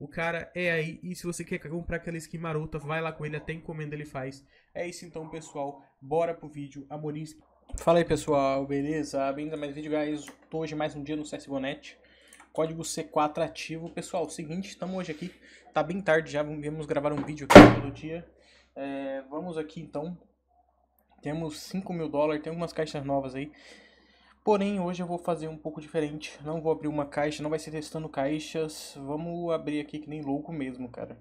o cara é aí, e se você quer comprar aquela skin marota, vai lá com ele, até encomenda ele faz. É isso então, pessoal. Bora pro vídeo. Amorim. Fala aí, pessoal. Beleza? Bem-vindo a mais um vídeo, guys. Tô hoje mais um dia no CSGO.net. Código C4 ativo. Pessoal, seguinte, estamos hoje aqui. Tá bem tarde já, vamos gravar um vídeo aqui todo dia. É, vamos aqui, então. Temos 5 mil dólares, tem algumas caixas novas aí. Porém, hoje eu vou fazer um pouco diferente. Não vou abrir uma caixa, não vai ser testando caixas. Vamos abrir aqui que nem louco mesmo, cara.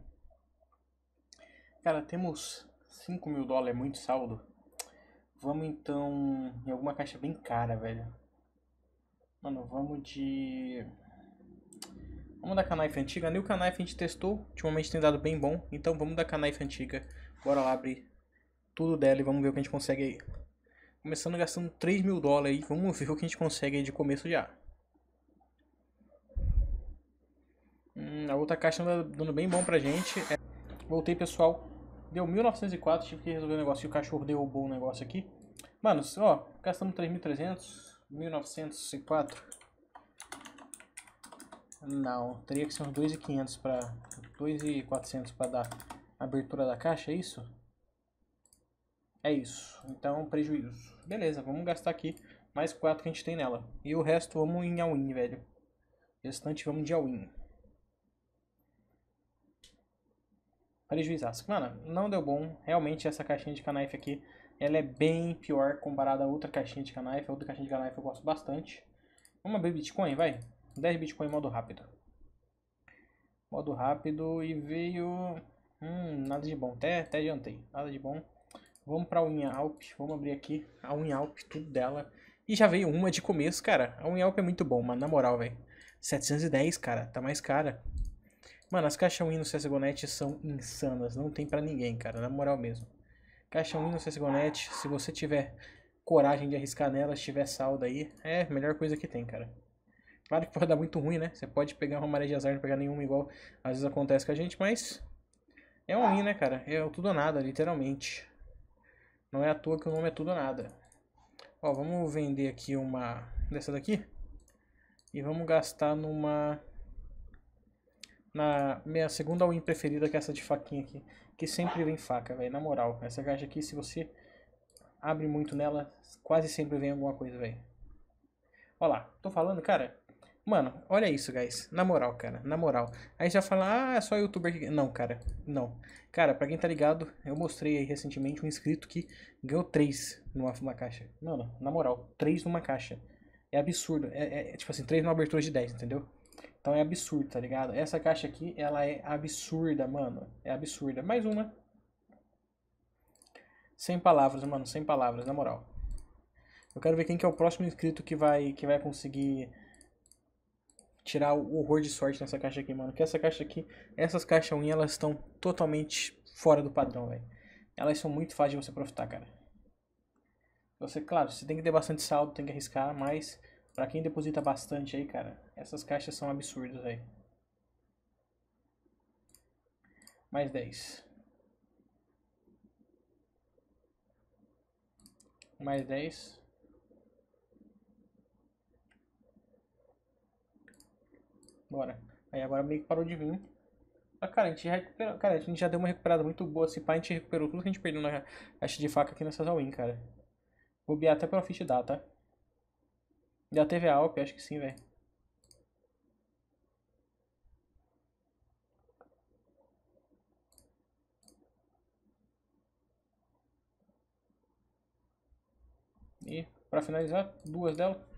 Cara, temos 5 mil dólares, é muito saldo. Vamos então em alguma caixa bem cara, velho. Mano, vamos de... Vamos da Knife antiga. A New Knife a gente testou, ultimamente tem dado bem bom. Então vamos da Knife antiga. Bora lá abrir tudo dela e vamos ver o que a gente consegue aí. Começando gastando 3 mil dólares aí. Vamos ver o que a gente consegue aí de começo já. Hum, a outra caixa anda tá dando bem bom pra gente. É... Voltei, pessoal. Deu 1904, tive que resolver o um negócio. O cachorro derrubou um negócio aqui. Mano, ó, gastamos 3.300, 1.904. Não, teria que ser uns 2.500 para 2.400 para dar abertura da caixa, é isso? É isso. Então, prejuízo. Beleza, vamos gastar aqui mais 4 que a gente tem nela. E o resto vamos em all-in, velho. O restante vamos de all-in. Prejuízo. Mano, não deu bom. Realmente essa caixinha de canife aqui, ela é bem pior comparada a outra caixinha de canife. A outra caixinha de canife eu gosto bastante. Vamos abrir Bitcoin, vai. 10 Bitcoin modo rápido. Modo rápido e veio... Hum, nada de bom. Até, até adiantei. Nada de bom. Vamos pra unha vamos abrir aqui a Unialp tudo dela. E já veio uma de começo, cara. A Unialp é muito bom, mano, na moral, velho. 710, cara, tá mais cara. Mano, as caixas Win no CSGONet são insanas, não tem pra ninguém, cara, na moral mesmo. Caixa Win no CSGONet, se você tiver coragem de arriscar nela, se tiver saldo aí, é a melhor coisa que tem, cara. Claro que pode dar muito ruim, né? Você pode pegar uma maré de azar e não pegar nenhuma igual às vezes acontece com a gente, mas é um win, ah. né, cara? É tudo ou nada, literalmente. Não é à toa que o nome é tudo ou nada. Ó, vamos vender aqui uma dessa daqui. E vamos gastar numa... Na minha segunda win preferida, que é essa de faquinha aqui. Que sempre vem faca, velho. Na moral, essa caixa aqui, se você abre muito nela, quase sempre vem alguma coisa, velho. Ó lá, tô falando, cara. Mano, olha isso, guys. Na moral, cara. Na moral. Aí já fala, ah, é só youtuber. Não, cara. Não. Cara, pra quem tá ligado, eu mostrei aí recentemente um inscrito que ganhou 3 numa caixa. Mano, na moral, 3 numa caixa. É absurdo. É, é, é tipo assim, 3 numa abertura de 10, entendeu? Então é absurdo, tá ligado? Essa caixa aqui, ela é absurda, mano. É absurda. Mais uma. Sem palavras, mano. Sem palavras, na moral. Eu quero ver quem que é o próximo inscrito que vai, que vai conseguir tirar o horror de sorte nessa caixa aqui, mano. Que essa caixa aqui, essas caixas unhas, elas estão totalmente fora do padrão, velho. Elas são muito fáceis de você aproveitar, cara. Você, claro, você tem que ter bastante saldo, tem que arriscar, mas pra quem deposita bastante aí, cara, essas caixas são absurdas, velho. Mais 10. Mais 10. Bora. Aí agora meio que parou de vir. Ah, cara, a gente recuperou. Cara, a gente já deu uma recuperada muito boa. Se assim, pá, a gente recuperou tudo que a gente perdeu na caixa de faca aqui nessa in cara. Vou biar até pela dá, tá? Já teve a Alp? Acho que sim, velho. E, pra finalizar, duas delas.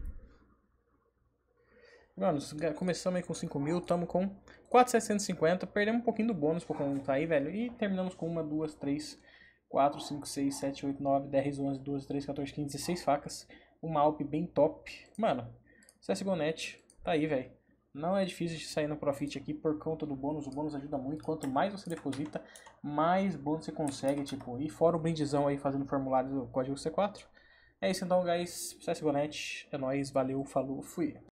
Mano, começamos aí com 5 mil, estamos com 4,750. Perdemos um pouquinho do bônus por conta tá aí, velho. E terminamos com 1, 2, 3, 4, 5, 6, 7, 8, 9, 10, 11, 12, 13, 14, 15, 16 facas. Uma Alp bem top. Mano, CSGO Net tá aí, velho. Não é difícil de sair no profit aqui por conta do bônus. O bônus ajuda muito. Quanto mais você deposita, mais bônus você consegue, tipo. E fora o brindezão aí fazendo formulário do código C4. É isso então, guys. CSGO Net. É nóis. Valeu, falou, fui.